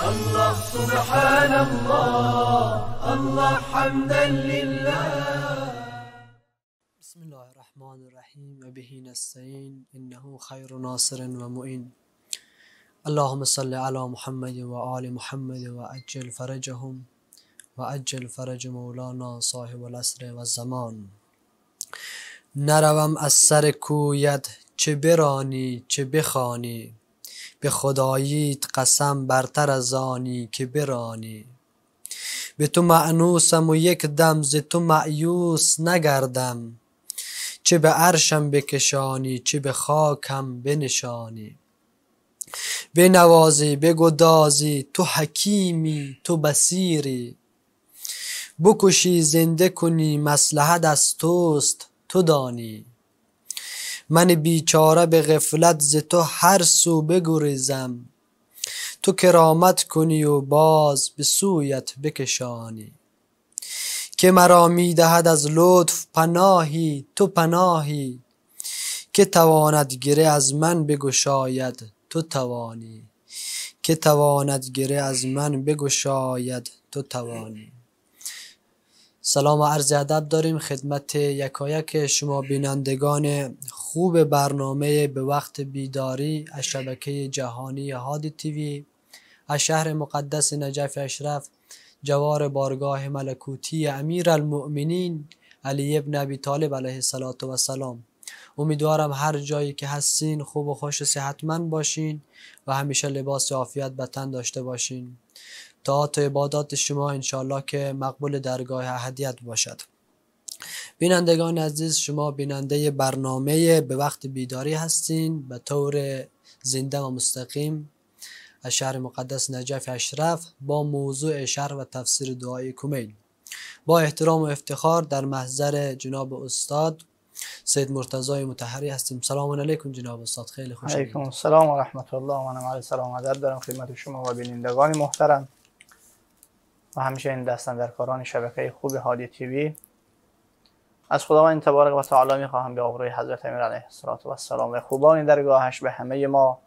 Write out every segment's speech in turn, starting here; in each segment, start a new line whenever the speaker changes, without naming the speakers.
الله سبحان الله الله حمدا لله
بسم الله الرحمن الرحيم و بهی انه خیر ناصر و معین اللهم صل على محمد و محمد و فرجهم و فرج مولانا صاحب الاسر والزمان زمان نروم از سر کویت چه برانی چه بخانی به خداییت قسم برتر از آنی که برانی به تو معنوسم و یک دم ز تو معیوس نگردم چه به عرشم بکشانی چه به خاکم بنشانی بنوازی بگدازی تو حکیمی تو بسیری بکشی زنده کنی مسلحت از توست تو دانی من بیچاره به غفلت ز تو هر سو بگریزم تو کرامت کنی و باز به سویت بکشانی که مرا میدهد از لطف پناهی تو پناهی که تواند گره از من بگشاید تو توانی که تواند گره از من بگشاید تو توانی سلام و عرض ادب داریم خدمت یکایک شما بینندگان خوب برنامه به وقت بیداری از شبکه جهانی هادی تیوی از شهر مقدس نجف اشرف جوار بارگاه ملکوتی امیر المؤمنین علی ابن ابی طالب علیه سلام امیدوارم هر جایی که هستین خوب و خوش و صحتمند باشین و همیشه لباس عافیت به داشته باشین طاعات و عبادات شما انشالله که مقبول درگاه احدیت باشد بینندگان عزیز شما بیننده برنامه به وقت بیداری هستین به طور زنده و مستقیم از شهر مقدس نجف اشرف با موضوع شهر و تفسیر دعای کمیل با احترام و افتخار در محضر جناب استاد سید مرتضای متحری هستیم سلام علیکم جناب استاد
خیلی خوش علیکم و رحمت الله و علی سلام عدد دارم خدمت شما و بینندگان محترم و همچنین کاران شبکه خوب هادی تیوی از خداوند تبارک و تعالی خواهم به آبروی حضرت امیر علیه السلام و خوبان درگاهش به همه ما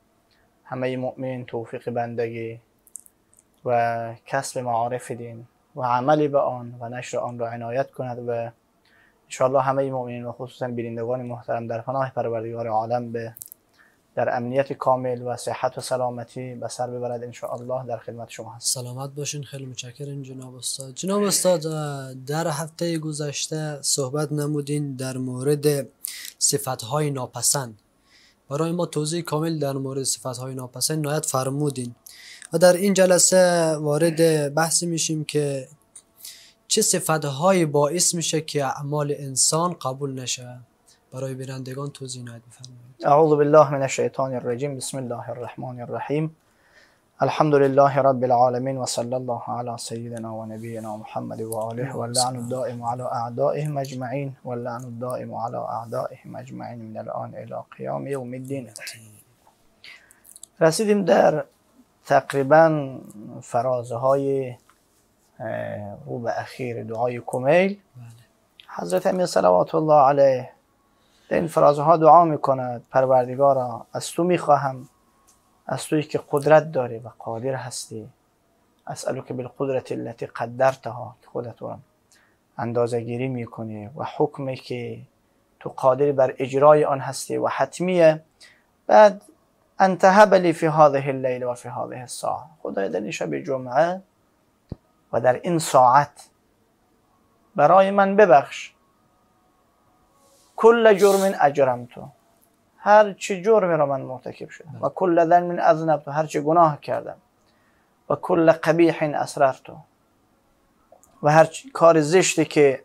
همه مؤمن توفیق بندگی و کسب معارف دین و عملی به آن و نشر آن را عنایت کند و انشاءالله همه مؤمنین و خصوصا بینندگان محترم در پناه پروردگار عالم به در امنیت کامل و صحت و سلامتی به سر ببرد ان الله در خدمت شما
هست سلامت باشین خیلی متشکرم جناب استاد جناب استاد در هفته گذشته صحبت نمودین در مورد صفتهای ناپسند برای ما توضیح کامل در مورد صفتهای ناپسند نهایت فرمودین و در این جلسه وارد بحث میشیم که چه هایی باعث میشه که اعمال انسان قبول نشه برای برندگان توضیح نهایت بفرمایید
اعوذ بالله من الشیطان الرجیم بسم الله الرحمن الرحیم الحمد لله رب العالمین و صلی الله علی سیدنا و نبینا محمد و آله و اللعن الدائم علی اعدائه اجمعین و اللعن الدائم علی اعدائه اجمعین من الان الی قیام یوم الدین رسیدیم در تقریبا فرازهای رو به اخیر دعای کمیل بله. حضرت امیر صلوات الله علیه این فرازها دعا می کند پروردگارا از تو می از توی که قدرت داری و قادر هستی اسالو که بالقدرت التی قدرتها خودت را، اندازه گیری میکنی و حکمی که تو قادر بر اجرای آن هستی و حتمیه بعد انتهب لی فی هذه اللیل و فی هذه الساعه خدای در این شب جمعه و در این ساعت برای من ببخش کل جرم اجرم تو هر چه جرمی را من مرتکب شدم و کل ذنب اذنب تو هر چه گناه کردم و کل قبیح اسرار تو و هر کار زشتی که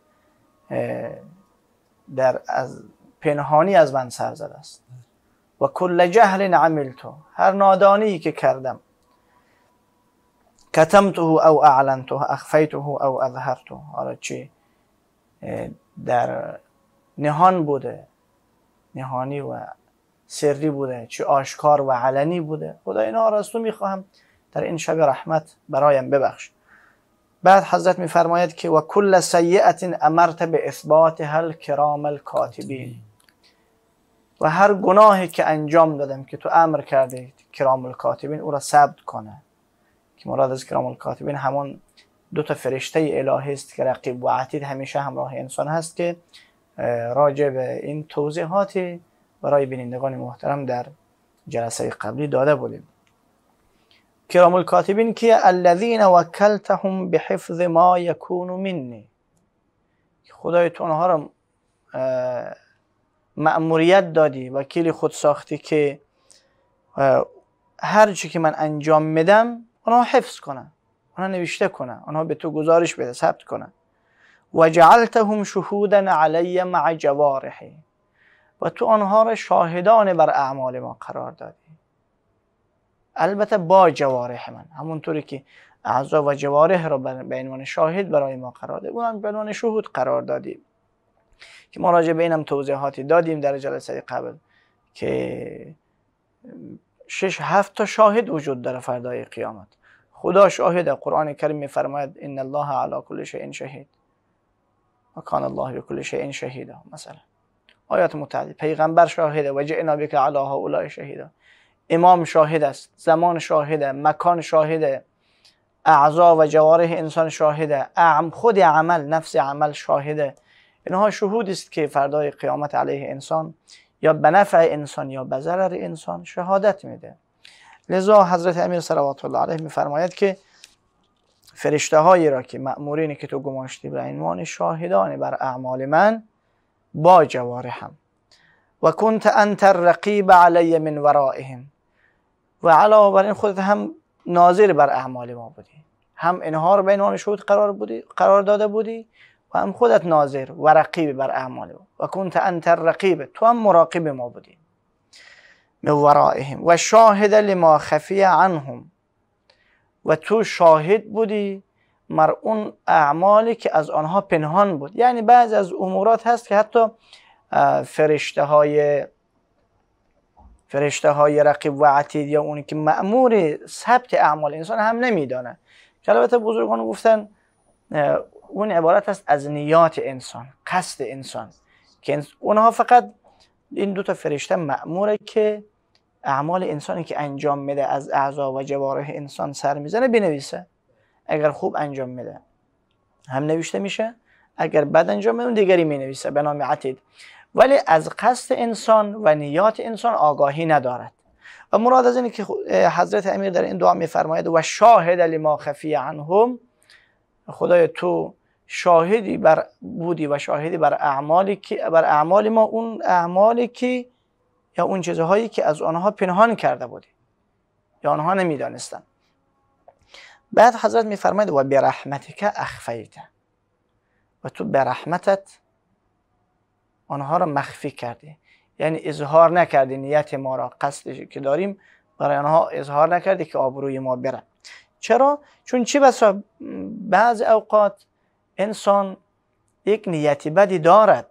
در از پنهانی از من سر زده است و کل جهل عمل تو هر نادانی که کردم کتمته او اعلنته اخفیته او اظهرته حالا چی در نهان بوده نهانی و سری بوده چه آشکار و علنی بوده خدا اینا را از تو میخواهم در این شب رحمت برایم ببخش بعد حضرت میفرماید که و کل سیئت امرت به اثبات هل کرام الکاتبین و هر گناهی که انجام دادم که تو امر کرده کرام الکاتبین او را ثبت کنه که مراد از کرام الکاتبین همون دو تا فرشته الهی است که رقیب و عتید همیشه همراه انسان هست که راجع به این توضیحاتی برای بینندگان محترم در جلسه قبلی داده بودیم کرام الکاتبین که الذین وکلتهم به ما یکون منی خدای تو اونها را مأموریت دادی وکیل خود ساختی که هر چی که من انجام میدم آنها حفظ کنن آنها نوشته کنن آنها به تو گزارش بده ثبت کنن وجعلتهم شهودا علی مع جوارحی و تو آنها را شاهدان بر اعمال ما قرار دادی البته با جوارح من همونطوری که اعضا و جوارح را به عنوان شاهد برای ما قرار دادی اونم به عنوان شهود قرار دادیم که ما راجع به اینم توضیحاتی دادیم در جلسه قبل که شش هفت تا شاهد وجود داره فردای قیامت خدا شاهد قرآن کریم میفرماید ان الله علی کل شیء شهید و کان الله کل شیء شهیدا مثلا آیات متعدد پیغمبر شاهده و جئنا بک علی هؤلاء شهیدا امام شاهد است زمان شاهده مکان شاهده اعضا و جوارح انسان شاهده اعم خود عمل نفس عمل شاهده اینها شهود است که فردای قیامت علیه انسان یا به نفع انسان یا به ضرر انسان شهادت میده لذا حضرت امیر صلوات الله علیه میفرماید که فرشته هایی را که مأمورینی که تو گماشتی به عنوان شاهدان بر اعمال من با هم و کنت انت الرقیب علی من ورائهم و علاوه بر این خودت هم ناظر بر اعمال ما بودی هم اینها رو به عنوان شهود قرار بودی قرار داده بودی و هم خودت ناظر و رقیب بر اعمال ما و کنت انت الرقیب تو هم مراقب ما بودی من ورائهم و شاهد لما خفی عنهم و تو شاهد بودی مر اون اعمالی که از آنها پنهان بود یعنی بعض از امورات هست که حتی فرشته های فرشته های رقیب و عتید یا اونی که معمور ثبت اعمال انسان هم نمیدانه که البته بزرگان گفتن اون عبارت است از نیات انسان قصد انسان که اونها فقط این دو تا فرشته معموره که اعمال انسانی که انجام میده از اعضا و جوارح انسان سر میزنه بنویسه اگر خوب انجام میده هم نوشته میشه اگر بد انجام میده اون دیگری مینویسه به نام عتید ولی از قصد انسان و نیات انسان آگاهی ندارد و مراد از اینه که حضرت امیر در این دعا میفرماید و شاهد لما خفی عنهم خدای تو شاهدی بر بودی و شاهدی بر اعمالی که بر اعمال ما اون اعمالی که یا اون چیزهایی که از آنها پنهان کرده بودی یا آنها نمیدانستن بعد حضرت میفرماید و برحمتک اخفیت و تو برحمتت آنها را مخفی کردی یعنی اظهار نکردی نیت ما را قصدی که داریم برای آنها اظهار نکردی که آبروی ما بره چرا؟ چون چی بسا بعض اوقات انسان یک نیتی بدی دارد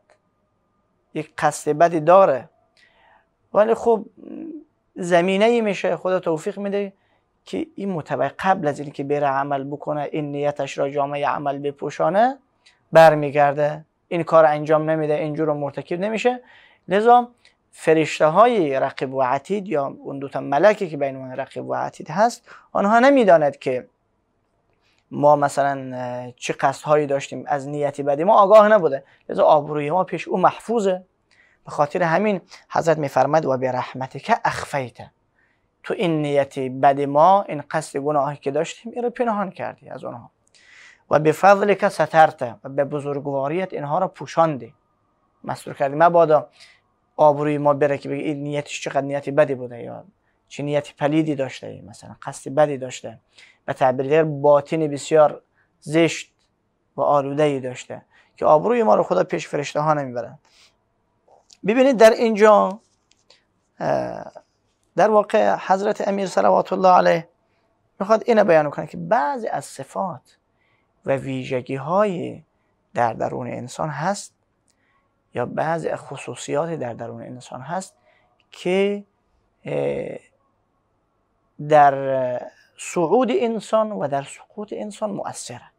یک قصد بدی داره ولی خب زمینه میشه خدا توفیق میده که این متوقع قبل از اینکه بره عمل بکنه این نیتش را جامعه عمل بپوشانه برمیگرده این کار انجام نمیده اینجور مرتکب نمیشه لذا فرشته های رقیب و عتید یا اون دوتا ملکی که بین اون رقیب و عتید هست آنها نمیداند که ما مثلا چه هایی داشتیم از نیتی بدی ما آگاه نبوده لذا آبروی ما پیش او محفوظه به خاطر همین حضرت میفرمد و به که اخفیت تو این نیت بد ما این قصد گناهی که داشتیم این رو پنهان کردی از اونها و به فضل که سترت و به بزرگواریت اینها رو پوشاندی مسئول کردی بادا آبروی ما بره که بگه این نیتش چقدر نیتی بدی بوده یا چه نیتی پلیدی داشته مثلا قصد بدی داشته و تعبیر دیگر باطن بسیار زشت و آلوده ای داشته که آبروی ما رو خدا پیش فرشته ها نمیبرند ببینید در اینجا در واقع حضرت امیر صلوات الله علیه میخواد اینه بیان کنه که بعضی از صفات و ویژگی های در درون انسان هست یا بعضی خصوصیات در درون انسان هست که در صعود انسان و در سقوط انسان مؤثره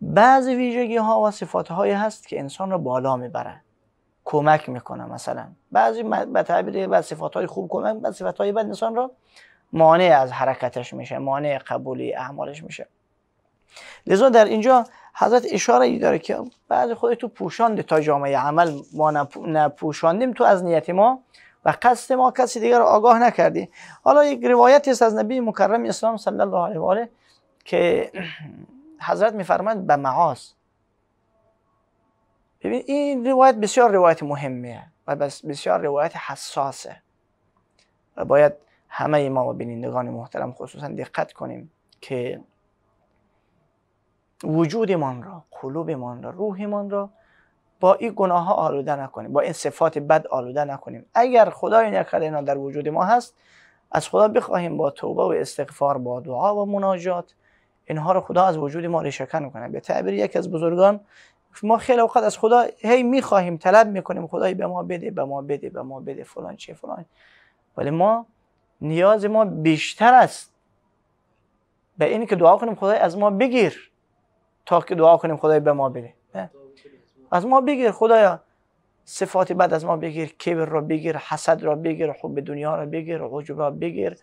بعضی ویژگی ها و صفات هایی هست که انسان را بالا میبره کمک میکنه مثلا بعضی به تعبیر و صفات های خوب کمک و صفات های بد انسان را مانع از حرکتش میشه مانع قبولی اعمالش میشه لذا در اینجا حضرت اشاره ای داره که بعضی خود تو پوشانده تا جامعه عمل ما نپوشاندیم تو از نیت ما و قصد ما کسی دیگر آگاه نکردی حالا یک روایتی است از نبی مکرم اسلام صلی الله علیه و آله که حضرت میفرماند به معاص ببین این روایت بسیار روایت مهمیه و بسیار روایت حساسه و باید همه ما و بینندگان محترم خصوصا دقت کنیم که
وجودمان
را قلوبمان را روحمان را با این گناه ها آلوده نکنیم با این صفات بد آلوده نکنیم اگر خدای نکرده اینا در وجود ما هست از خدا بخواهیم با توبه و استغفار با دعا و مناجات اینها رو خدا از وجود ما ریشهکن کنه به تعبیر یکی از بزرگان ما خیلی وقت از خدا هی میخواهیم طلب میکنیم خدای به ما بده به ما بده به ما بده فلان چه فلان ولی ما نیاز ما بیشتر است به این که دعا کنیم خدای از ما بگیر تا که دعا کنیم خدای به ما بده از ما بگیر خدایا صفات بعد از ما بگیر کبر را بگیر حسد را بگیر حب دنیا را بگیر عجب را بگیر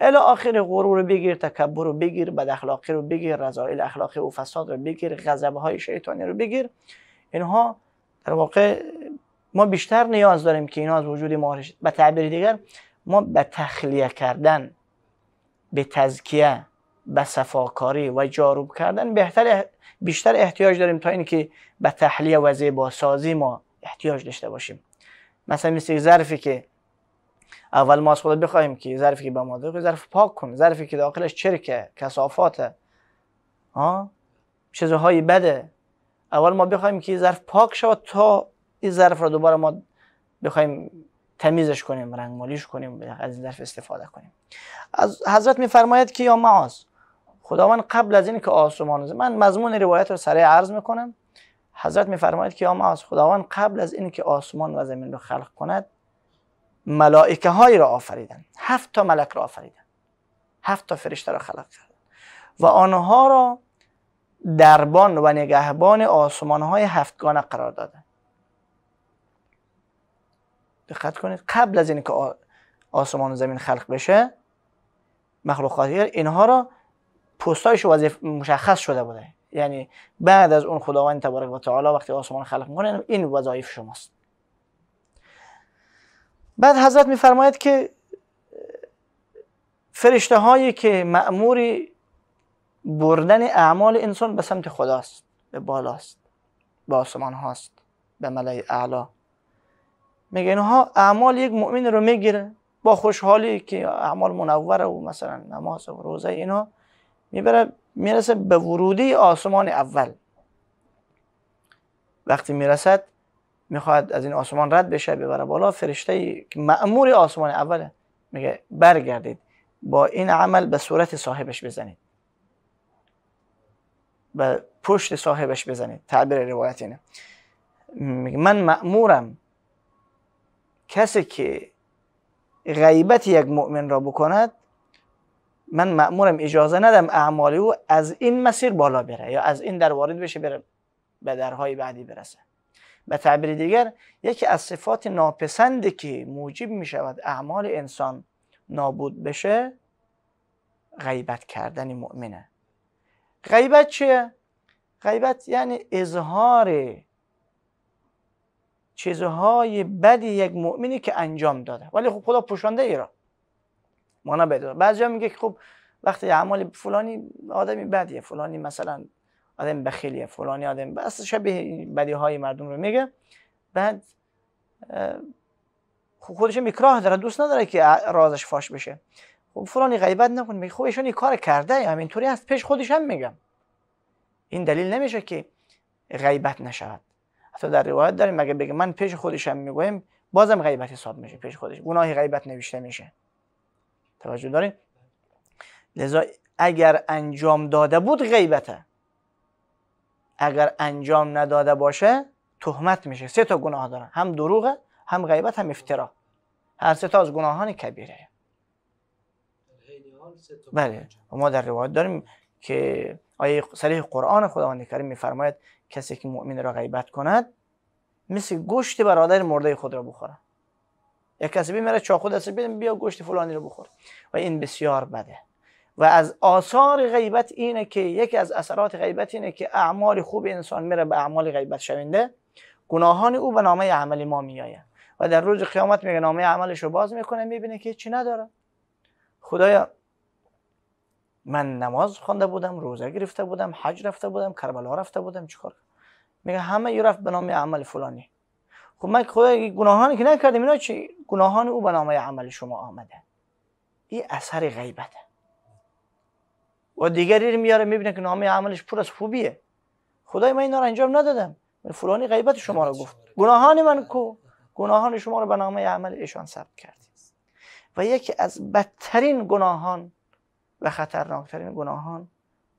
الی آخر غرور رو بگیر تکبر رو بگیر بد اخلاقی رو بگیر رضایل اخلاقی و فساد رو بگیر غضب های شیطانی رو بگیر اینها در واقع ما بیشتر نیاز داریم که اینها از وجود ما به تعبیر دیگر ما به تخلیه کردن به تزکیه به صفاکاری و جاروب کردن بهتر بیشتر احتیاج داریم تا اینکه به تحلیه و زیباسازی ما احتیاج داشته باشیم مثلا مثل ظرفی که اول ما از خدا بخوایم که ظرفی که به ما داده ظرف پاک کن ظرفی که داخلش چرکه کسافاته ها چیزهای بده اول ما بخوایم که ظرف پاک شود تا این ظرف رو دوباره ما بخوایم تمیزش کنیم رنگ مالیش کنیم از این ظرف استفاده کنیم از حضرت میفرماید که یا معاذ خداوند قبل از اینکه آسمان من مضمون روایت رو سریع عرض میکنم حضرت میفرماید که یا معاذ خداوند قبل از اینکه آسمان و زمین رو خلق کند ملائکه هایی را آفریدن هفت تا ملک را آفریدن هفت تا فرشته را خلق کردند و آنها را دربان و نگهبان آسمان های هفتگانه قرار دادن دقت کنید قبل از اینکه آسمان و زمین خلق بشه مخلوقات اینها را پستایش وظیف مشخص شده بوده یعنی بعد از اون خداوند تبارک و تعالی وقتی آسمان خلق میکنه این وظایف شماست بعد حضرت میفرماید که فرشته هایی که معموری بردن اعمال انسان به سمت خداست به بالاست به آسمان هاست به ملای اعلا میگه اینها اعمال یک مؤمن رو میگیره با خوشحالی که اعمال منوره و مثلا نماز و روزه اینا میبره میرسه به ورودی آسمان اول وقتی میرسد میخواد از این آسمان رد بشه ببره بالا فرشته ای که مأمور آسمان اوله میگه برگردید با این عمل به صورت صاحبش بزنید به پشت صاحبش بزنید تعبیر روایت اینه میگه من مأمورم کسی که غیبت یک مؤمن را بکند من مأمورم اجازه ندم اعمال او از این مسیر بالا بره یا از این در وارد بشه بره به درهای بعدی برسه به تعبیر دیگر یکی از صفات ناپسندی که موجب می شود اعمال انسان نابود بشه غیبت کردن مؤمنه غیبت چیه؟ غیبت یعنی اظهار چیزهای بدی یک مؤمنی که انجام داده ولی خب خدا پوشانده ای را ما نبدون بعضی میگه که خب وقتی اعمال فلانی آدمی بدیه فلانی مثلا آدم بخیلیه فلانی آدم بس شبیه بدی های مردم رو میگه بعد خودش میکراه داره دوست نداره که رازش فاش بشه خب فلانی غیبت نکن میگه خب ایشون کار کرده همینطوری از پیش خودش هم میگم این دلیل نمیشه که غیبت نشود حتی در روایت داریم مگه بگه من پیش هم میگویم بازم غیبت حساب میشه پیش خودش گناهی غیبت نوشته میشه توجه داریم لذا اگر انجام داده بود غیبته اگر انجام نداده باشه تهمت میشه سه تا گناه دارن هم دروغ هم غیبت هم افترا هر سه تا از گناهان کبیره بله ما در روایت داریم که آیه صریح قرآن خداوند کریم میفرماید کسی که مؤمن را غیبت کند مثل گوشت برادر مرده خود را بخوره. یک کسی بیمره چا دسته است بیا گوشت فلانی رو بخور و این بسیار بده و از آثار غیبت اینه که یکی از اثرات غیبت اینه که اعمال خوب انسان میره به اعمال غیبت شونده گناهان او به نامه عمل ما میآید و در روز قیامت میگه نامه عملش رو باز میکنه میبینه که چی نداره خدایا من نماز خوانده بودم روزه گرفته بودم حج رفته بودم کربلا رفته بودم چیکار میگه همه یه رفت به نام عمل فلانی خب من خدای گناهانی که نکردم اینا چی گناهان او به نامه عمل شما آمده این اثر غیبته و دیگری رو میاره میبینه که نامه عملش پر از خوبیه خدای من اینا رو انجام ندادم فلانی غیبت شما رو گفت گناهان من کو گناهان شما رو به نامه عمل ایشان ثبت کردید و یکی از بدترین گناهان و خطرناکترین گناهان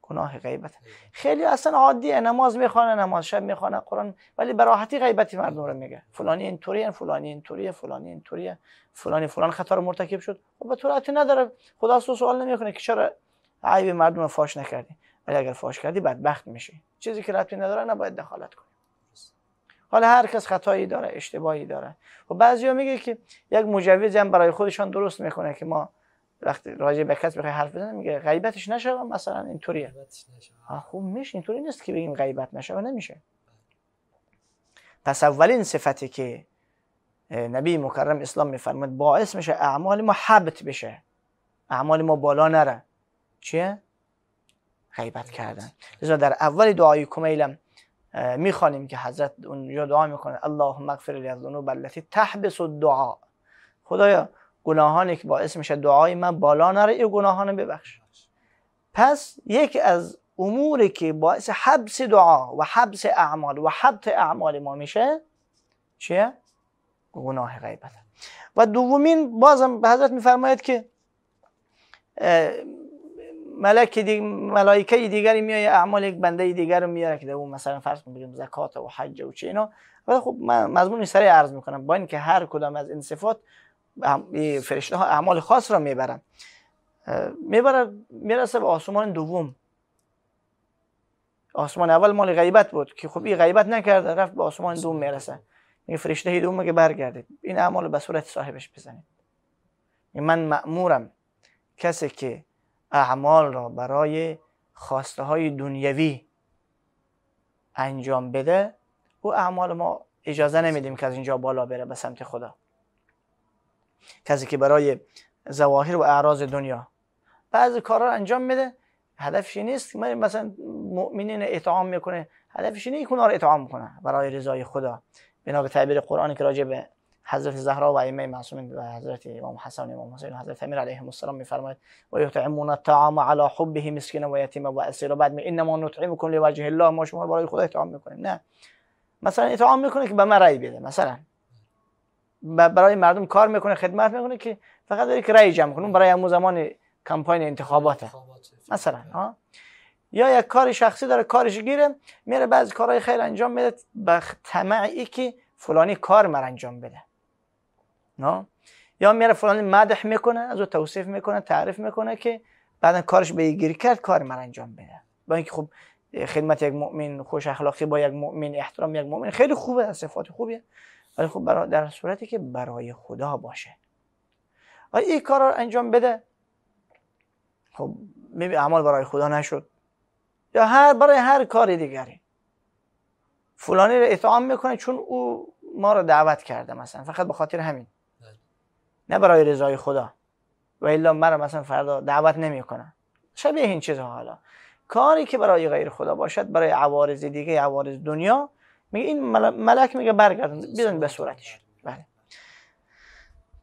گناه غیبت خیلی اصلا عادیه نماز میخوانه نماز شب میخوانه قرآن ولی براحتی غیبتی مردم رو میگه فلانی اینطوریه فلانی اینطوریه فلانی اینطوریه فلانی فلان خطا رو مرتکب شد و خب به نداره خدا سوال نمیکنه که چرا عیب مردم رو فاش نکردی ولی اگر فاش کردی بدبخت میشی چیزی که ربطی نداره نباید دخالت کنی حالا هر کس خطایی داره اشتباهی داره و بعضیا میگه که یک مجوز هم برای خودشان درست میکنه که ما وقتی راجع به کس بخوای حرف بزنیم میگه غیبتش نشه مثلا اینطوریه خوب میشه اینطوری نیست که بگیم غیبت نشه و نمیشه پس اولین صفتی که نبی مکرم اسلام میفرماد باعث میشه اعمال ما حبت بشه اعمال ما بالا نره چیه؟ غیبت کردن لذا در اول دعای کمیلم میخوانیم که حضرت اونجا دعا میکنه اللهم اغفر لی الذنوب التی تحبس الدعاء خدایا گناهانی که باعث میشه دعای من بالا نره این گناهانو ببخش پس یکی از اموری که باعث حبس دعا و حبس اعمال و حبط اعمال ما میشه چیه؟ گناه غیبت و دومین بازم به حضرت میفرماید که ملک دیگ... ملائکه دیگری میای اعمال یک بنده دیگر رو میاره که اون مثلا فرض کن بگیم زکات و حج و چه اینا ولی خب من مضمون سری عرض میکنم با اینکه هر کدام از این صفات فرشته ها اعمال خاص را میبرن میبره میرسه به آسمان دوم آسمان اول مال غیبت بود که خب این غیبت نکرده رفت به آسمان دوم میرسه می فرشته دوم میگه برگردید این اعمال به صورت صاحبش بزنید من مأمورم کسی که اعمال را برای خواسته های دنیوی انجام بده او اعمال ما اجازه نمیدیم که از اینجا بالا بره به سمت خدا کسی که برای زواهر و اعراض دنیا بعضی کارها را انجام میده هدفش نیست که مثلا مؤمنین اطعام میکنه هدفش نیست که اونها رو اطعام کنه برای رضای خدا بنا به تعبیر قرآن که راجع به حضرت زهرا و ائمه معصومین و حضرت امام حسن امام حسین حضرت امیر علیهم السلام میفرماید و یطعمون الطعام علی حبه مسکینا و یتیما و اسیر بعد می انما نطعمکم لوجه الله ما شما برای خدا اطعام میکنیم نه مثلا اطعام میکنه که به من بده مثلا برای مردم کار میکنه خدمت میکنه که فقط داره که رأی جمع کنه برای امو زمان کمپاین انتخاباته مثلا ها یا یک کار شخصی داره کارش گیره میره بعضی کارهای خیر انجام میده به طمع که فلانی کار مر انجام بده نه یا میره فلانی مدح میکنه از او توصیف میکنه تعریف میکنه که بعدا کارش به گیر کرد کار من انجام بده با اینکه خب خدمت یک مؤمن خوش اخلاقی با یک مؤمن احترام یک مؤمن خیلی خوبه از صفات خوبیه ولی خب برای در صورتی که برای خدا باشه و این کار رو انجام بده خب میبی اعمال برای خدا نشد یا هر برای هر کاری دیگری فلانی رو اطعام میکنه چون او ما رو دعوت کرده مثلا فقط به خاطر همین نه برای رضای خدا و الا مرا مثلا فردا دعوت نمیکنن شبیه این چیزها حالا کاری که برای غیر خدا باشد برای عوارض دیگه عوارض دنیا میگه این ملک میگه برگردن بیدن به صورتش بله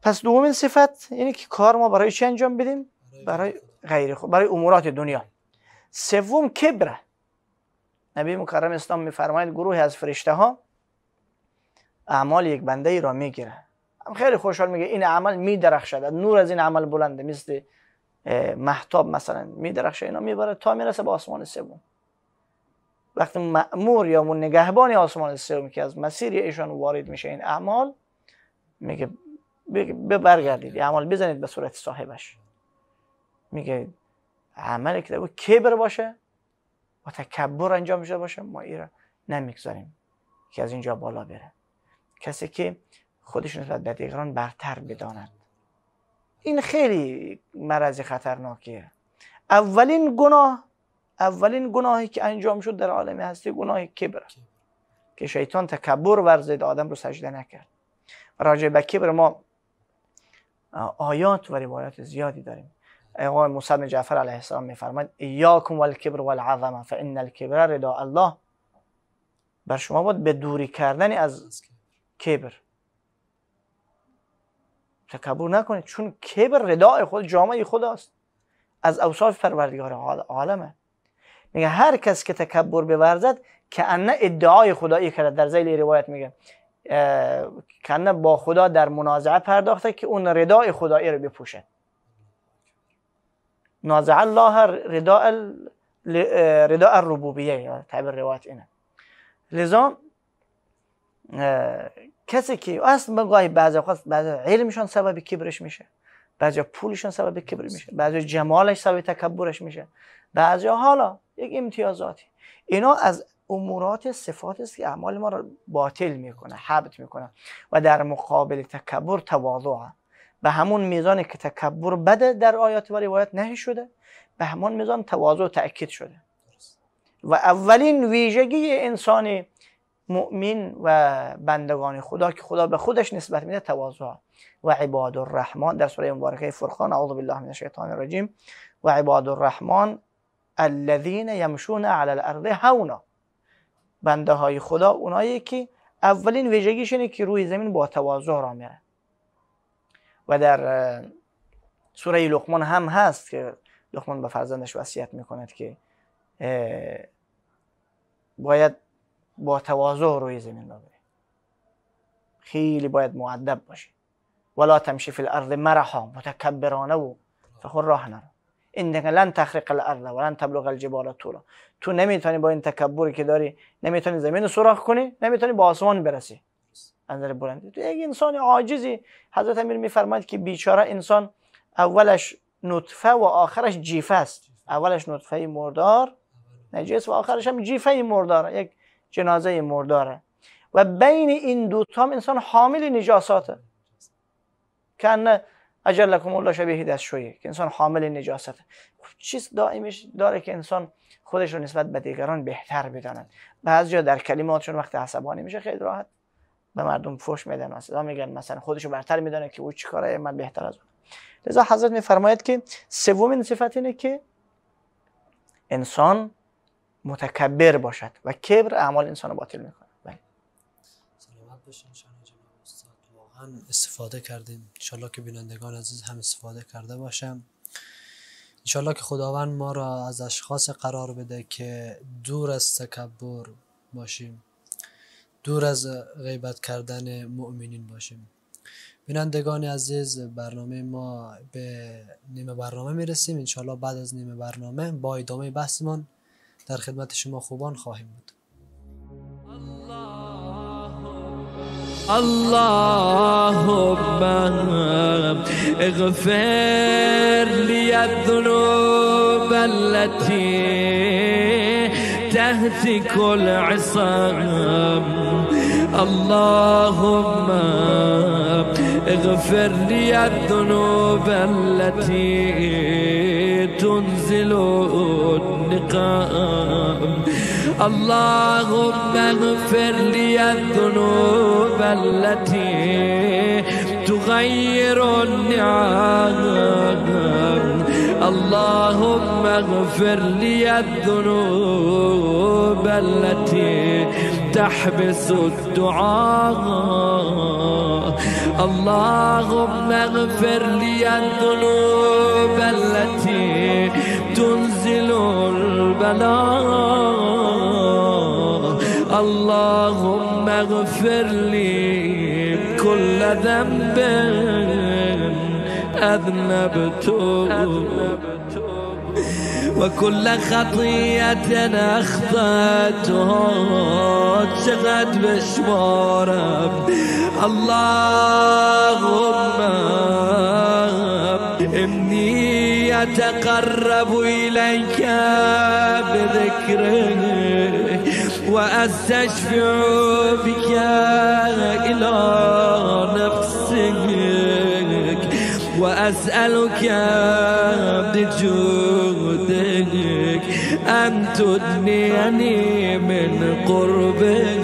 پس دومین صفت یعنی که کار ما برای چی انجام بدیم برای غیر خدا برای امورات دنیا سوم کبره نبی مکرم اسلام میفرماید گروهی از فرشته ها اعمال یک بنده ای را میگیره خیلی خوشحال میگه این عمل شده نور از این عمل بلنده مثل محتاب مثلا میدرخشه اینا میبره تا میرسه به آسمان سوم وقتی مأمور یا من نگهبان آسمان سوم که از مسیر ایشان وارد میشه این اعمال میگه برگردید اعمال بزنید به صورت صاحبش میگه عمل که با کبر باشه و تکبر انجام شده باشه ما ایرا نمیگذاریم که از اینجا بالا بره کسی که خودش نسبت به دیگران برتر بدانند این خیلی مرض خطرناکیه اولین گناه اولین گناهی که انجام شد در عالم هستی گناه کبر که شیطان تکبر ورزید آدم رو سجده نکرد راجع به کبر ما آیات و روایات زیادی داریم آقای موسی بن جعفر علیه السلام میفرماید ایاکم والکبر والعظمه فان الکبر رضا الله بر شما بود به دوری کردن از کبر تکبر نکنید چون کبر ردای خود جامعه خداست از اوصاف پروردگار عالمه میگه هر کس که تکبر بورزد که انه ادعای خدایی کرد در زیل روایت میگه کنه با خدا در منازعه پرداخته که اون ردای خدایی رو بپوشه نازع الله رداء رداء الربوبیه تعبیر روایت اینه لذا کسی که اصلا گاهی بعضی خواست بعضی علمشان سبب کبرش میشه بعضی پولشان سبب کبر میشه بعضی جمالش سبب تکبرش میشه بعضی حالا یک امتیازاتی اینا از امورات صفات است که اعمال ما را باطل میکنه حبت میکنه و در مقابل تکبر تواضع به همون میزانی که تکبر بده در آیات و روایت نهی شده به همون میزان تواضع تاکید شده و اولین ویژگی انسانی مؤمن و بندگان خدا که خدا به خودش نسبت میده تواضع و عباد الرحمن در سوره مبارکه فرقان اعوذ بالله من الشیطان الرجیم و عباد الرحمن الذین یمشون علی الارض هونا بنده های خدا اونایی که اولین ویژگیش اینه که روی زمین با تواضع را میره و در سوره لقمان هم هست که لقمان به فرزندش وصیت میکند که باید با تواضع روی زمین را خیلی باید معدب باشی ولا تمشی فی الارض مرحا متکبرانه و فخور راه نرو انك لن تخرق الارض ولن تبلغ الجبال طولا تو نمیتونی با این تکبری که داری نمیتونی زمین رو سوراخ کنی نمیتونی با آسمان برسی از تو یک انسان عاجزی حضرت امیر میفرماید که بیچاره انسان اولش نطفه و آخرش جیفه است اولش نطفه مردار نجس و آخرش هم جیفه مردار یک جنازه مرداره و بین این دو هم انسان حامل نجاساته که لکم الله شبیه دست شویه که انسان حامل نجاسته چیز دائمش داره که انسان خودش رو نسبت به دیگران بهتر بدانند بعضی جا در کلماتشون وقت عصبانی میشه خیلی راحت به مردم فوش میدن و میگن مثلا رو برتر میدانه که او کاره من بهتر از اون لذا حضرت میفرماید که سومین صفت اینه که انسان متکبر باشد و کبر اعمال انسان رو باطل میکنه بله واقعا
استفاده کردیم انشالله که بینندگان عزیز هم استفاده کرده باشم انشالله که خداوند ما را از اشخاص قرار بده که دور از تکبر باشیم دور از غیبت کردن مؤمنین باشیم بینندگان عزیز برنامه ما به نیمه برنامه میرسیم انشالله بعد از نیمه برنامه با ادامه بحثمان در خدمت شما خوبان خواهیم بود اللهم
اغفر لي الذنوب التي تهتك كل عصام اللهم اغفر لي الذنوب التي تنزل النقام اللهم اغفر لي الذنوب التي تغير النعام اللهم اغفر لي الذنوب التي تحبس الدعاء اللهم اغفر لي الذنوب التي تنزل البلاء اللهم اغفر لي كل ذنب أذنبته وكل خطية أخطأتها شغت بشمارة اللهم أتقرب إليك بذكرك وأستشفع بك إلى نفسك وأسألك بجودك أن تدنيني من قربك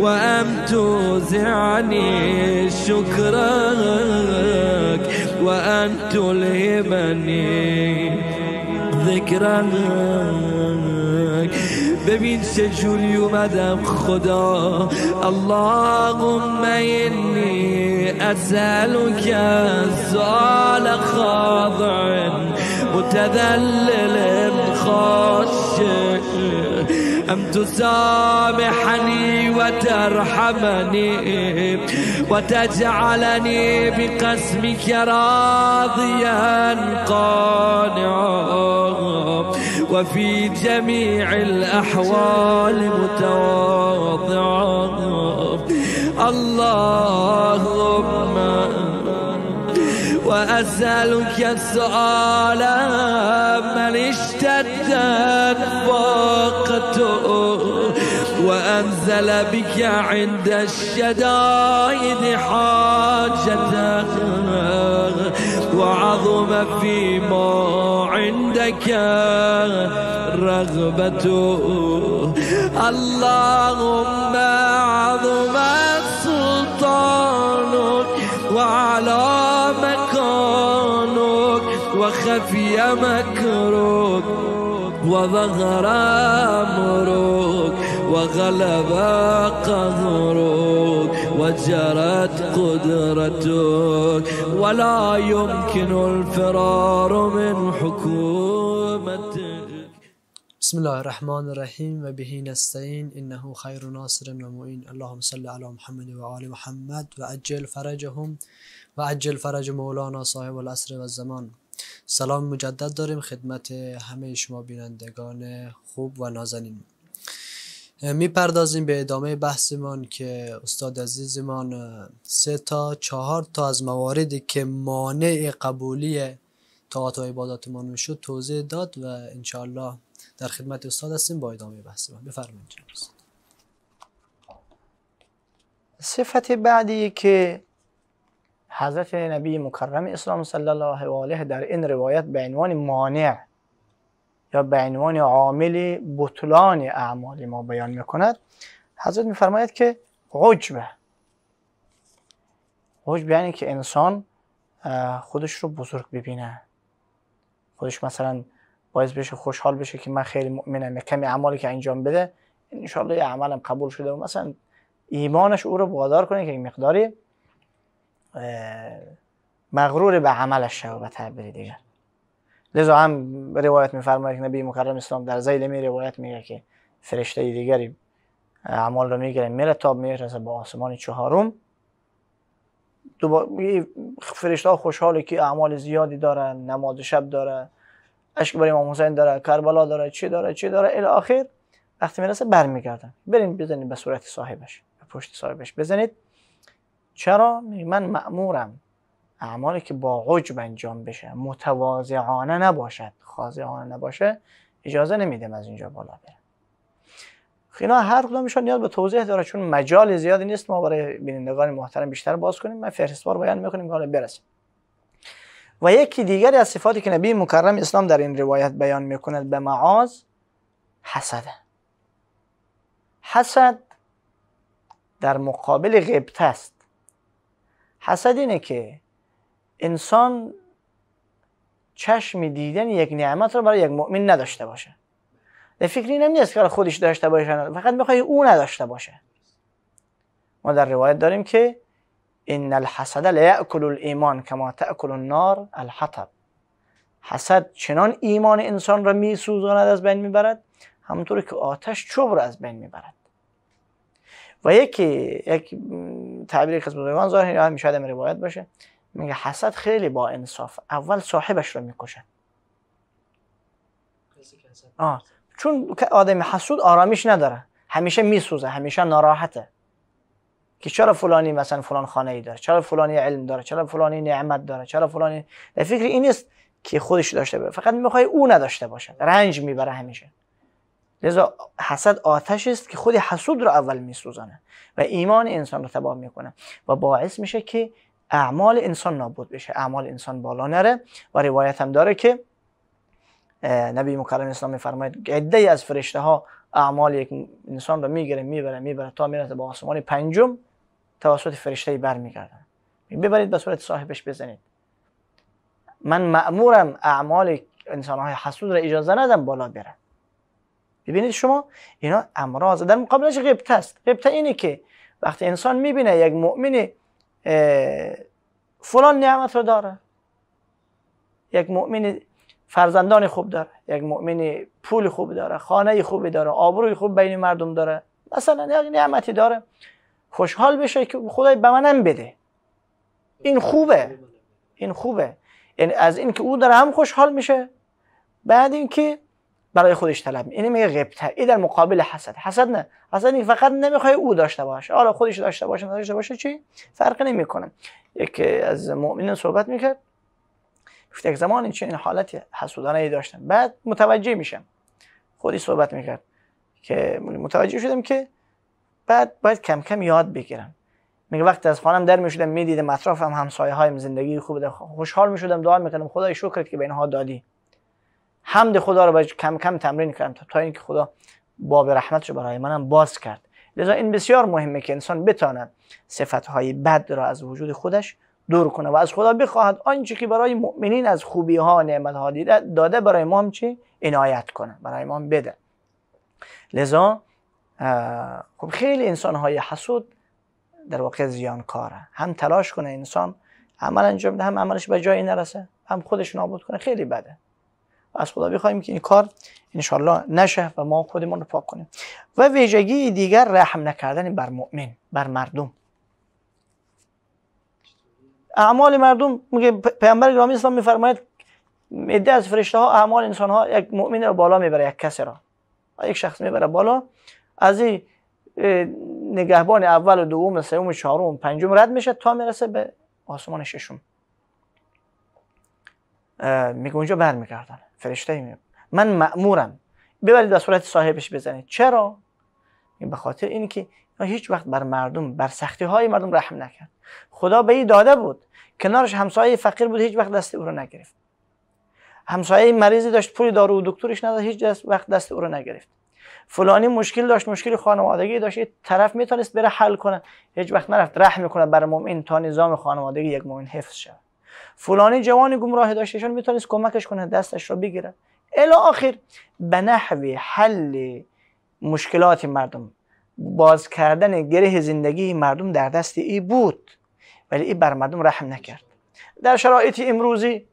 وأن توزعني شكرك وأن تلهمني ذكرك ببين سجل جوری اومدم خدا اللهم إني أسألك سؤال خاضع متذلل خاشع أم تسامحني وترحمني وتجعلني بقسمك راضيا قانعا وفي جميع الأحوال متواضعا اللهم وأسألك السؤال من اشتدت فاقته وأنزل بك عند الشدائد حاجته وعظم فيما عندك رغبته اللهم واقف يا مكروك وظهر امرك وغلب قهرك وجرت قدرتك ولا يمكن الفرار
من حكومتك بسم الله الرحمن الرحيم وبه نستعين إنه خير ناصر ومؤين اللهم صل على محمد وآل محمد وأجل فرجهم وأجل فرج مولانا صاحب الأسر والزمان سلام مجدد داریم خدمت همه شما بینندگان خوب و نازنین میپردازیم به ادامه بحثمان که استاد عزیزمان سه تا چهار تا از مواردی که مانع قبولی تاعت و عبادات ما میشد توضیح داد و انشاءالله در خدمت استاد هستیم با ادامه بحث من
بفرمایید صفت بعدی که حضرت نبی مکرم اسلام صلی الله علیه در این روایت به عنوان مانع یا به عنوان عامل بطلان اعمال ما بیان میکند حضرت میفرماید که عجبه عجب یعنی که انسان خودش رو بزرگ ببینه خودش مثلا باعث بشه خوشحال بشه که من خیلی مؤمنم کمی اعمالی که انجام بده انشالله یه عملم قبول شده و مثلا ایمانش او رو بادار کنه که مقداری مغرور به عملش و به تعبیر دیگر لذا هم روایت میفرماید که نبی مکرم اسلام در زیل می روایت میگه که فرشته دیگری اعمال رو میگیره میره تا میرسه به آسمان چهارم فرشته ها خوشحاله که اعمال زیادی داره نماز شب داره اشک برای امام حسین داره کربلا داره چی داره چی داره الی آخر وقتی میرسه برمیگردن برین بزنید به صورت صاحبش به پشت صاحبش بزنید چرا؟ من معمورم اعمالی که با عجب انجام بشه متواضعانه نباشد خاضعانه نباشه اجازه نمیدم از اینجا بالا برم خینا خب هر کدومشون نیاز به توضیح داره چون مجال زیادی نیست ما برای بینندگان محترم بیشتر باز کنیم من فهرستوار بیان میکنیم که برسیم و یکی دیگری از صفاتی که نبی مکرم اسلام در این روایت بیان میکند به معاز حسده حسد در مقابل غبت است حسد اینه که انسان چشم دیدن یک نعمت رو برای یک مؤمن نداشته باشه در فکر این نیست که خودش داشته باشه فقط میخوای او نداشته باشه ما در روایت داریم که ان الحسد لا یاکل الایمان کما تاکل النار الحطب حسد چنان ایمان انسان را میسوزاند از بین میبرد همونطور که آتش چوب را از بین میبرد و یکی یک تعبیر قسم از ظاهر این هم شاید روایت باشه میگه حسد خیلی با انصاف اول صاحبش رو میکشه آه. چون آدم حسود آرامیش نداره همیشه میسوزه همیشه ناراحته که چرا فلانی مثلا فلان خانه ای داره چرا فلانی علم داره چرا فلانی نعمت داره چرا فلانی فکر این نیست که خودش داشته باشه فقط میخوای او نداشته باشه رنج میبره همیشه لذا حسد آتش است که خود حسود را اول میسوزانه و ایمان انسان را تباه میکنه و باعث میشه که اعمال انسان نابود بشه اعمال انسان بالا نره و روایت هم داره که نبی مکرم اسلام میفرماید عده از فرشته ها اعمال یک انسان را میگیره میبره میبره تا میرسه به آسمان پنجم توسط فرشته برمیگردن ببرید به صورت صاحبش بزنید من مأمورم اعمال انسان های حسود را اجازه ندم بالا بره ببینید شما اینا امراض در مقابلش غبطه است غبطه اینه که وقتی انسان میبینه یک مؤمن فلان نعمت رو داره یک مؤمن فرزندان خوب داره یک مؤمن پول خوب داره خانه خوبی داره آبروی خوب بین مردم داره مثلا یک نعمتی داره خوشحال بشه که خدای به منم بده این خوبه این خوبه یعنی از که او داره هم خوشحال میشه بعد اینکه برای خودش طلب این یعنی میگه غبطه این در مقابل حسد حسد نه حسد این فقط نمیخوای او داشته باشه حالا آره، خودش داشته باشه نداشته باشه چی فرق نمیکنه یک از مؤمنین صحبت میکرد گفت یک زمانی این حالت حسودانه ای داشتم بعد متوجه میشم خودی صحبت میکرد که متوجه شدم که بعد باید کم کم یاد بگیرم میگه وقتی از خانم در میشدم میدیدم اطرافم همسایه هایم زندگی خوب ده خوشحال میشدم دعا میکردم خدای شکرت که به اینها دادی حمد خدا رو باید کم کم تمرین کردم تا اینکه خدا باب رحمتش برای منم باز کرد لذا این بسیار مهمه که انسان بتانه صفتهای بد را از وجود خودش دور کنه و از خدا بخواهد آنچه که برای مؤمنین از خوبی ها نعمت ها داده برای ما هم چه عنایت کنه برای ما هم بده لذا خب خیلی انسان های حسود در واقع زیان کاره هم تلاش کنه انسان عمل انجام ده هم عملش به جایی نرسه هم خودش نابود کنه خیلی بده از خدا بخوایم که این کار انشالله نشه و ما خودمون رو پاک کنیم و ویژگی دیگر رحم نکردن بر مؤمن بر مردم اعمال مردم میگه پیامبر گرامی اسلام میفرماید عده از فرشته ها اعمال انسان ها یک مؤمن رو بالا میبره یک کسی را یک شخص میبره بالا از این نگهبان اول و دوم و سوم و چهارم و پنجم رد میشه تا میرسه به آسمان ششم میگه اونجا برمیگردن فرشته میم من مأمورم ببرید به صورت صاحبش بزنید چرا به خاطر اینکه هیچ وقت بر مردم بر سختی های مردم رحم نکرد خدا به این داده بود کنارش همسایه فقیر بود هیچ وقت دست او رو نگرفت همسایه مریضی داشت پول دارو و دکترش نداشت هیچ وقت دست او رو نگرفت فلانی مشکل داشت مشکل خانوادگی داشت یه طرف میتونست بره حل کنه هیچ وقت نرفت رحم میکنه بر مؤمن تا نظام خانوادگی یک مؤمن حفظ شد. فلانی جوان گمراه داشتهشان میتونست کمکش کنه دستش را بگیره الی آخر به نحو حل مشکلات مردم باز کردن گره زندگی مردم در دست ای بود ولی ای بر مردم رحم نکرد در شرایط امروزی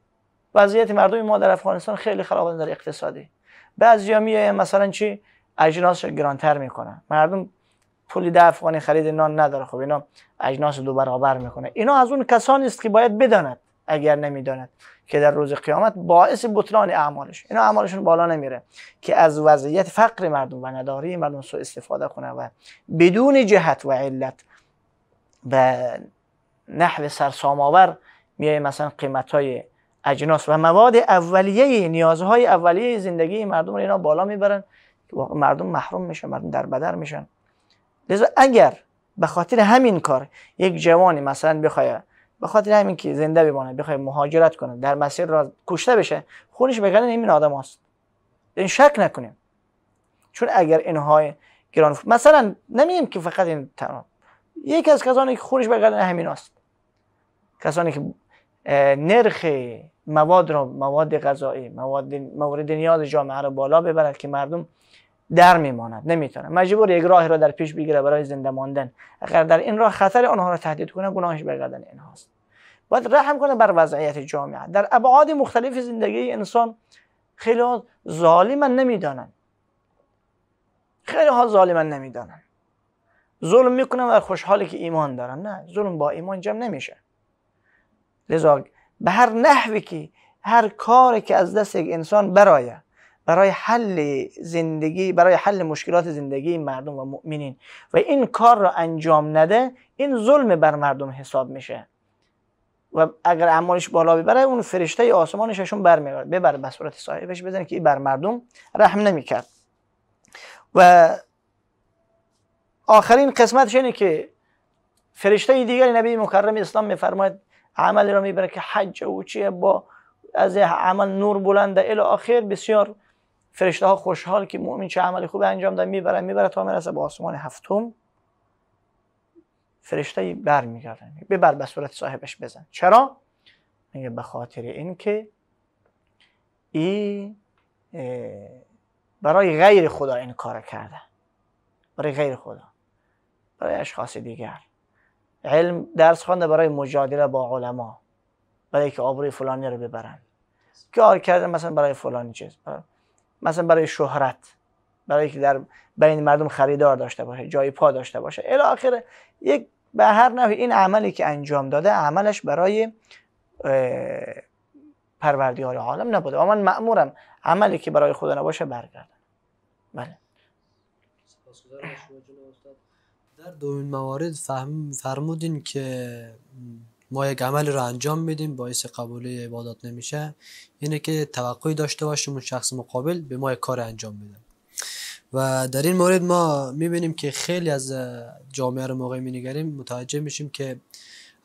وضعیت مردم ما در افغانستان خیلی خراب در اقتصادی بعضی میایم مثلا چی اجناس گرانتر میکنن مردم پول ده افغانی خرید نان نداره خب اینا اجناس دو برابر میکنه اینا از اون کسانی است که باید بداند اگر نمیداند که در روز قیامت باعث بطلان اعمالش اینا اعمالشون بالا نمیره که از وضعیت فقر مردم و نداری مردم سو استفاده کنه و بدون جهت و علت به نحو سرساماور میای مثلا قیمت های اجناس و مواد اولیه نیازهای اولیه زندگی مردم رو اینا بالا میبرن مردم محروم میشن مردم در بدر میشن لذا اگر به خاطر همین کار یک جوانی مثلا بخواد به خاطر همین که زنده بمانه بخواد مهاجرت کنه در مسیر را کشته بشه خونش به این آدم هاست این یعنی شک نکنیم چون اگر اینهای گران مثلا نمیگیم که فقط این تمام یکی از کسانی که خونش به گردن همین است کسانی که نرخ مواد را مواد غذایی مواد موارد نیاز جامعه را بالا ببرد که مردم در میماند نمیتونه مجبور یک راهی را در پیش بگیره برای زنده ماندن اگر در این راه خطر آنها را تهدید کنه گناهش به گردن اینهاست باید رحم کنه بر وضعیت جامعه در ابعاد مختلف زندگی انسان خیلی ها ظالمن نمیدانن خیلی ها ظالمن نمیدانن ظلم میکنن و خوشحالی که ایمان دارن نه ظلم با ایمان جمع نمیشه لذا به هر نحوی که هر کاری که از دست یک انسان برایه برای حل زندگی برای حل مشکلات زندگی مردم و مؤمنین و این کار را انجام نده این ظلم بر مردم حساب میشه و اگر اعمالش بالا ببره اون فرشته آسمانششون میبره ببره به صورت صاحبش بزنه که بر مردم رحم نمیکرد و آخرین قسمتش اینه که فرشته دیگر نبی مکرم اسلام میفرماید عمل را میبره که حج و چیه با از عمل نور بلنده الی آخر بسیار فرشته ها خوشحال که مؤمن چه عمل خوب انجام داد میبره میبره تا میرسه به آسمان هفتم فرشته بر میگردن ببر به صورت صاحبش بزن چرا میگه به خاطر اینکه ای برای غیر خدا این کار کرده برای غیر خدا برای اشخاص دیگر علم درس خوانده برای مجادله با علما برای که آبروی فلانی رو ببرن کار کرده مثلا برای فلانی چیز مثلا برای شهرت برای که در بین مردم خریدار داشته باشه جای پا داشته باشه الی آخره یک به هر نحوی این عملی که انجام داده عملش برای پروردگار عالم نبوده و من مأمورم عملی که برای خدا نباشه برگردم بله در دومین موارد فهم فرمودین که
ما یک عمل رو انجام میدیم باعث قبول عبادات نمیشه اینه که توقعی داشته باشیم اون شخص مقابل به ما کار انجام میده و در این مورد ما میبینیم که خیلی از جامعه رو موقع مینگریم متوجه میشیم که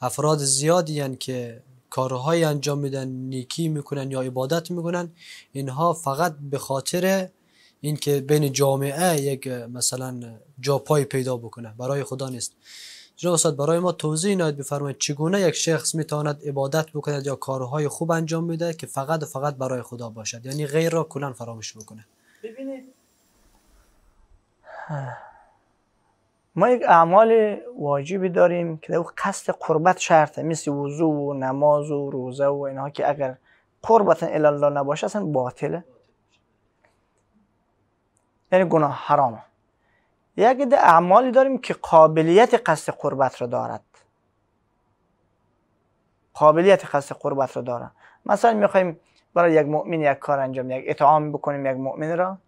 افراد زیادی که کارهایی انجام میدن نیکی میکنن یا عبادت میکنن اینها فقط به خاطر اینکه بین جامعه یک مثلا جاپای پیدا بکنه برای خدا نیست جناب استاد برای ما توضیح نهایت بفرمایید چگونه یک شخص میتواند عبادت بکند یا کارهای خوب انجام میده که فقط و فقط برای
خدا باشد یعنی غیر را کلا فراموش بکنه ما یک اعمال واجبی داریم که در قصد قربت شرطه مثل وضو و نماز و روزه و اینها که اگر قربتا الله نباشه اصلا باطله یعنی گناه حرامه یک عده اعمالی داریم که قابلیت قصد قربت را دارد قابلیت قصد قربت رو دارد مثلا میخوایم برای یک مؤمن یک کار انجام یک اطعام بکنیم یک مؤمن را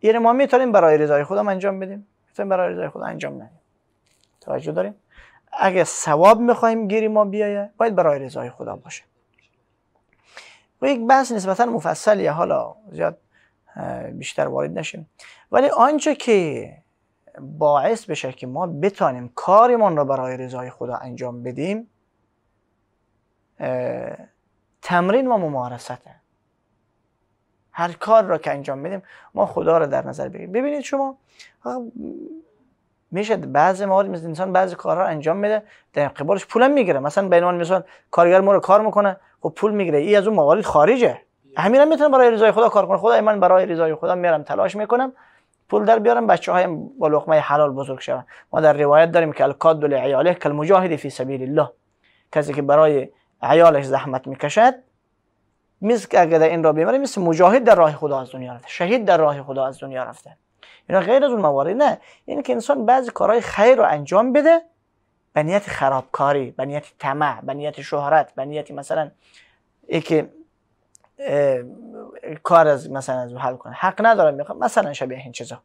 این ما میتونیم برای رضای خدا انجام بدیم میتونیم برای رضای خدا انجام ندیم توجه داریم اگه ثواب میخوایم گیری ما بیایه باید برای رضای خدا باشه و یک بحث نسبتا مفصلیه حالا زیاد بیشتر وارد نشیم ولی آنچه که باعث بشه که ما بتانیم کارمان را برای رضای خدا انجام بدیم تمرین و ممارسته هر کار را که انجام بدیم ما خدا را در نظر بگیریم ببینید شما میشه بعض موارد مثل انسان بعضی کارها انجام میده در قبالش پولم میگیره مثلا به عنوان مثال کارگر ما رو کار میکنه و خب پول میگیره ای از اون موارد خارجه همین هم میتونه برای رضای خدا کار کنه خدا من برای رضای خدا میرم تلاش میکنم پول در بیارن بچه های با لقمه حلال بزرگ شوند ما در روایت داریم که القاد لعیاله کالمجاهد فی سبیل الله کسی که برای عیالش زحمت میکشد مثل اگر این را بیماره مثل مجاهد در راه خدا از دنیا رفته شهید در راه خدا از دنیا رفته اینا غیر از اون موارد نه این که انسان بعضی کارهای خیر رو انجام بده به نیت خرابکاری به نیت طمع به نیت شهرت به نیت مثلا یکی کار از مثلا از حل کنه حق ندارم میخوام مثلا شبیه این چیزا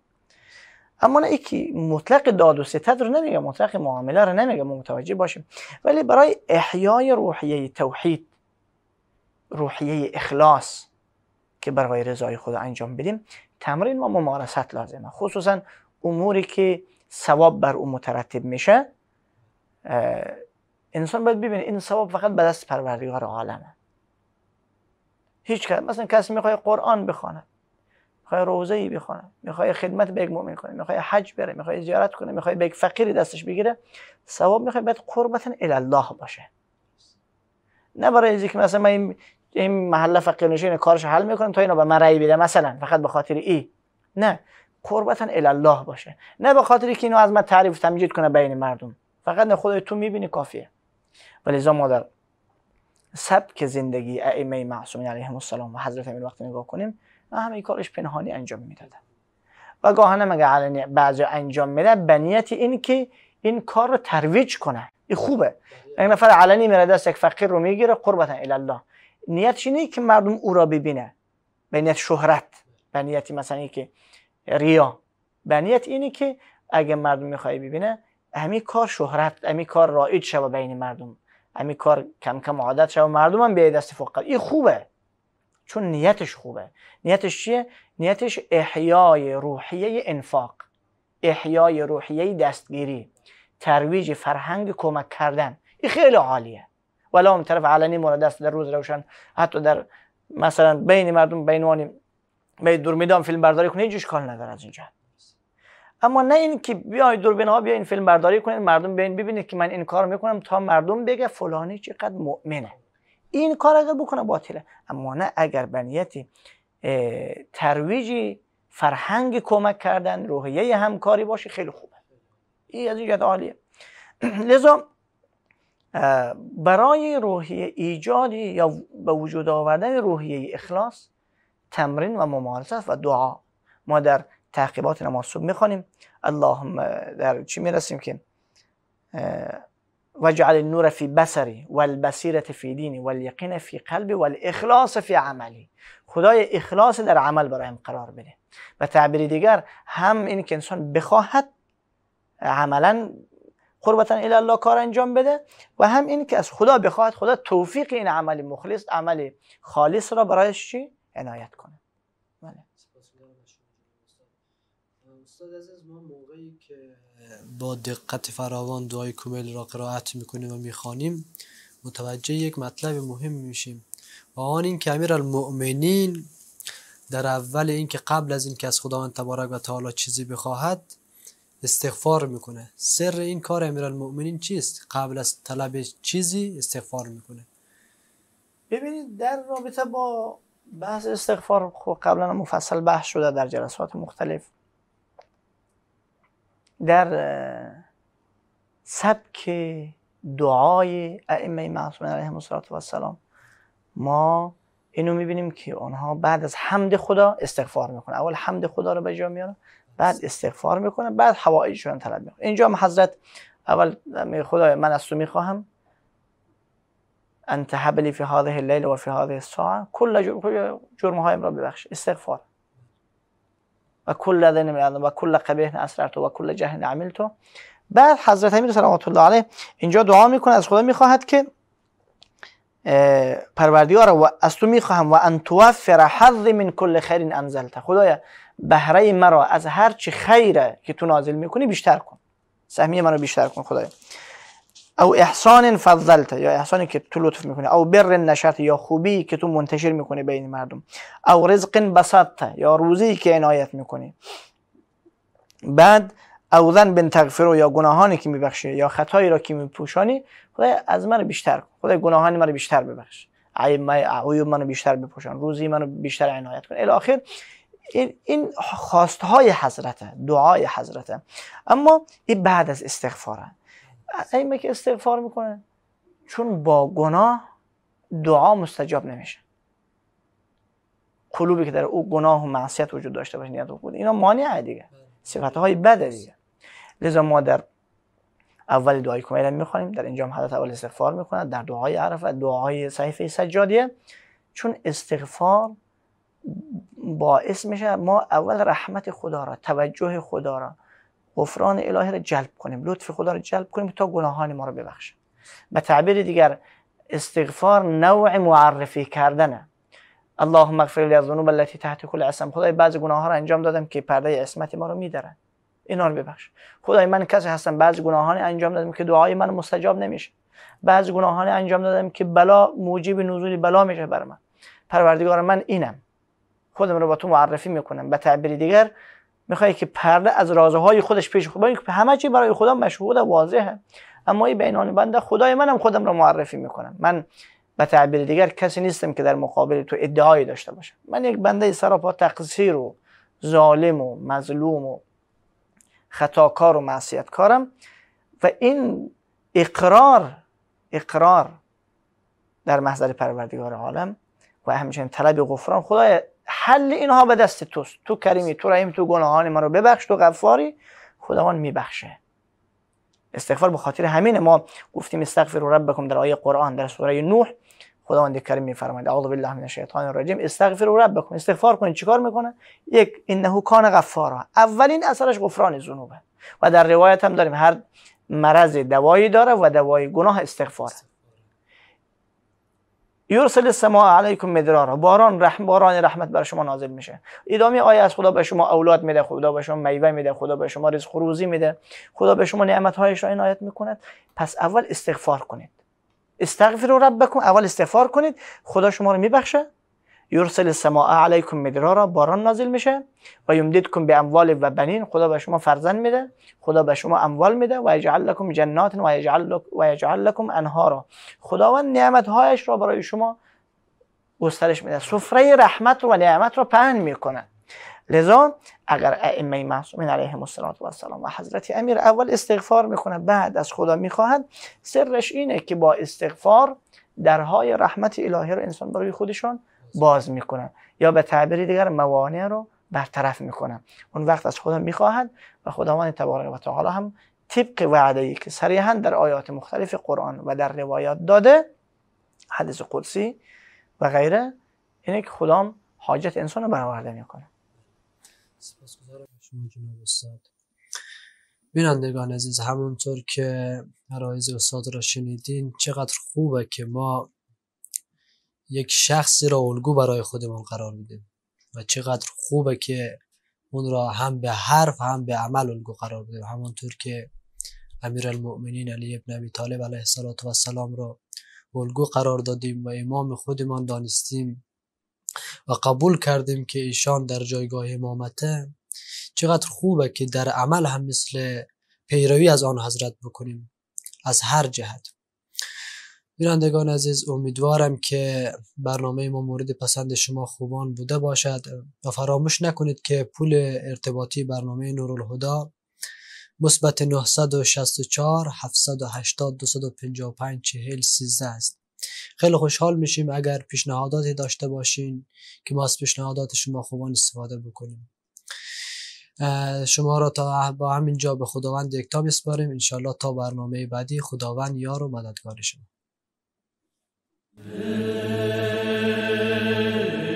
اما نه یکی مطلق داد و ستد رو نمیگه مطلق معامله رو نمیگه ما متوجه باشیم ولی برای احیای روحیه توحید روحیه اخلاص که برای رضای خدا انجام بدیم تمرین ما ممارست لازمه خصوصا اموری که ثواب بر او مترتب میشه انسان باید ببینه این ثواب فقط به دست پروردگار عالمه هیچ کس مثلا کسی میخواد قرآن بخونه میخوای روزه ای بخونه میخوای خدمت به یک مؤمن کنه میخواد حج بره میخوای زیارت کنه میخواد به یک فقیری دستش بگیره ثواب میخوای باید قربتا الی الله باشه نه برای اینکه مثلا من این, محل محله فقیر نشین کارش حل میکنم تا اینا به من رأی بده مثلا فقط به خاطر ای نه قربتا الی الله باشه نه به خاطر که اینو از من تعریف تمجید کنه بین مردم فقط خودت تو میبینی کافیه ولی مادر سبک زندگی ائمه معصومین علیهم السلام و حضرت امیر وقتی نگاه کنیم همه کارش پنهانی انجام میدادن و گاهنم اگه علنی بعضی انجام میده بنیت این که این کار رو ترویج کنه این خوبه یک نفر علنی میره دست یک فقیر رو میگیره قربتا الی الله نیتش اینه که مردم او را ببینه بنیت شهرت به مثلا که ریا بنیت اینه که اگه مردم میخوای ببینه همین کار شهرت همین کار رایج شوه بین مردم همین کار کم کم عادت شد و مردم هم بیاید دست فقط این خوبه چون نیتش خوبه نیتش چیه؟ نیتش احیای روحیه انفاق احیای روحیه دستگیری ترویج فرهنگ کمک کردن این خیلی عالیه ولی هم طرف علنی مورد دست در روز روشن حتی در مثلا بین مردم وانی، به دور میدان فیلم برداری کنه هیچ اشکال نداره از اینجا اما نه این که بیاید دوربین ها این فیلم برداری کنید مردم بیاین ببینید که من این کار میکنم تا مردم بگه فلانی چقدر مؤمنه این کار اگر بکنه باطله اما نه اگر بنیت ترویجی فرهنگ کمک کردن روحیه همکاری باشه خیلی خوبه این از این عالیه لذا برای روحیه ایجادی یا به وجود آوردن روحیه اخلاص تمرین و ممارست و دعا ما در تحقیبات نماز صبح میخوانیم اللهم در چی میرسیم که وجعل النور فی فی والبصیرت فی دینی والیقین فی قلبی والاخلاص فی عملی خدای اخلاص در عمل برایم قرار بده و تعبیر دیگر هم این که انسان بخواهد عملا قربتا الی الله کار انجام بده و هم این که از خدا بخواهد خدا توفیق این عمل مخلص عمل خالص را برایش چی عنایت کنه
استاد عزیز ما موقعی که با دقت فراوان دعای کومل را قرائت میکنیم و میخوانیم متوجه یک مطلب مهم میشیم و آن این که امیر المؤمنین در اول اینکه قبل از اینکه از خداوند تبارک و تعالی چیزی بخواهد استغفار میکنه سر این کار المؤمنین چیست قبل از طلب چیزی
استغفار میکنه ببینید در رابطه با بحث استغفار خب قبلا مفصل بحث شده در جلسات مختلف در سبک دعای ائمه معصومین علیهم الصلاه و السلام ما اینو میبینیم که آنها بعد از حمد خدا استغفار میکنه اول حمد خدا رو به جا میاره بعد استغفار میکنه بعد حوائجشون طلب میکنه اینجا هم حضرت اول خدای من از تو میخواهم انت حبلی فی هذه اللیل و فی هذه الساعه کل جرم های را ببخش استغفار و کل دین و کل اسررت و کل جهل بعد حضرت امیر صلی الله علیه اینجا دعا میکنه از خدا میخواهد که پروردگار و از تو میخواهم و ان توفر حظ من کل خیر انزلت خدایا بهره مرا از هر چی خیره که تو نازل میکنی بیشتر کن سهمیه منو بیشتر کن خدایا او احسان فضلت، یا احسانی که تو لطف میکنی او بر نشرت یا خوبی که تو منتشر میکنی بین مردم او رزق بسطت یا روزی که عنایت میکنی بعد او ذنب بن تغفر یا گناهانی که میبخشی یا خطایی را که میپوشانی خدای از من بیشتر خدای گناهانی من بیشتر ببخش عیب من عیوب بیشتر بپوشان روزی منو بیشتر عنایت کن الی آخر این خواستهای حضرته دعای حضرته اما این بعد از استغفاره از که استغفار میکنه چون با گناه دعا مستجاب نمیشه قلوبی که در او گناه و معصیت وجود داشته باشه نیت بود اینا مانع دیگه صفت های بد دیگه لذا ما در اول دعای کمیل میخوانیم در اینجا اول استغفار میکنه در دعای عرفه دعای صحیفه سجادیه چون استغفار باعث میشه ما اول رحمت خدا را توجه خدا را غفران الهی را جلب کنیم لطف خدا را جلب کنیم تا گناهان ما رو ببخشه به تعبیر دیگر استغفار نوع معرفی کردنه اللهم اغفر لی الذنوب التی تحت کل اسم خدای بعضی گناه ها رو انجام دادم که پرده اسمت ما رو میدارن اینا رو ببخش خدای من کسی هستم بعضی گناهان انجام دادم که دعای من مستجاب نمیشه بعضی گناهان انجام دادم که بلا موجب نزول بلا میشه بر من پروردگار من اینم خودم رو با تو معرفی میکنم به تعبیر دیگر میخوای که پرده از رازهای خودش پیش خود همه چی برای خدا مشهود و واضحه اما این بینان بنده خدای منم خودم رو معرفی میکنم من به تعبیر دیگر کسی نیستم که در مقابل تو ادعایی داشته باشم من یک بنده سراپا تقصیر و ظالم و مظلوم و خطاکار و کارم و این اقرار اقرار در محضر پروردگار عالم و همچنین طلب غفران خدای حل اینها به دست توست تو کریمی تو رحیم تو گناهان ما رو ببخش تو غفاری خداوند میبخشه استغفار به خاطر همین ما گفتیم استغفر ربکم در آیه قرآن در سوره نوح خداوند کریم میفرماید اعوذ بالله من الشیطان الرجیم استغفر ربکم استغفار کنید چیکار میکنه یک انه کان غفارا اولین اثرش غفران ذنوبه و در روایت هم داریم هر مرض دوایی داره و دوای گناه استغفاره یورسل السماء علیکم مدرارا باران رحم باران رحمت بر شما نازل میشه ادامه آیه از خدا به شما اولاد میده خدا به شما میوه میده خدا به شما رزق میده خدا به شما نعمت هایش را عنایت میکند پس اول استغفار کنید استغفر ربکم اول استغفار کنید خدا شما رو میبخشه یرسل السماء علیکم مدرارا باران نازل میشه و یمددکم به اموال و بنین خدا به شما فرزند میده خدا به شما اموال میده و یجعل لکم جنات و یجعل, و لکم انهارا خداوند نعمت هایش را برای شما گسترش میده سفره رحمت و نعمت را پهن میکنه لذا اگر ائمه معصومین علیهم السلام و حضرت امیر اول استغفار میکنه بعد از خدا میخواهد سرش اینه که با استغفار درهای رحمت الهی رو انسان برای خودشان باز میکنم یا به تعبیر دیگر موانع رو برطرف میکنم اون وقت از خودم میخواهد و خداوند تبارک و تعالی هم طبق وعده ای که صریحا در آیات مختلف قرآن و در روایات داده حدیث قدسی و غیره اینه که خدام حاجت انسان رو برآورده میکنه
شما جناب استاد بینندگان عزیز همونطور که عرایز استاد را شنیدین چقدر خوبه که ما یک شخصی را الگو برای خودمان قرار میدیم و چقدر خوبه که اون را هم به حرف هم به عمل الگو قرار بدیم همونطور که امیرالمؤمنین علی ابن ابی طالب علیه السلام را الگو قرار دادیم و امام خودمان دانستیم و قبول کردیم که ایشان در جایگاه امامته چقدر خوبه که در عمل هم مثل پیروی از آن حضرت بکنیم از هر جهت بینندگان عزیز امیدوارم که برنامه ما مورد پسند شما خوبان بوده باشد و فراموش نکنید که پول ارتباطی برنامه نورالهدا مثبت 964 780 255 40 13 است خیلی خوشحال میشیم اگر پیشنهاداتی داشته باشین که ما از پیشنهادات شما خوبان استفاده بکنیم شما را تا با همین جا به خداوند یکتا میسپاریم انشالله تا برنامه بعدی خداوند یار و مددگار شما Amen.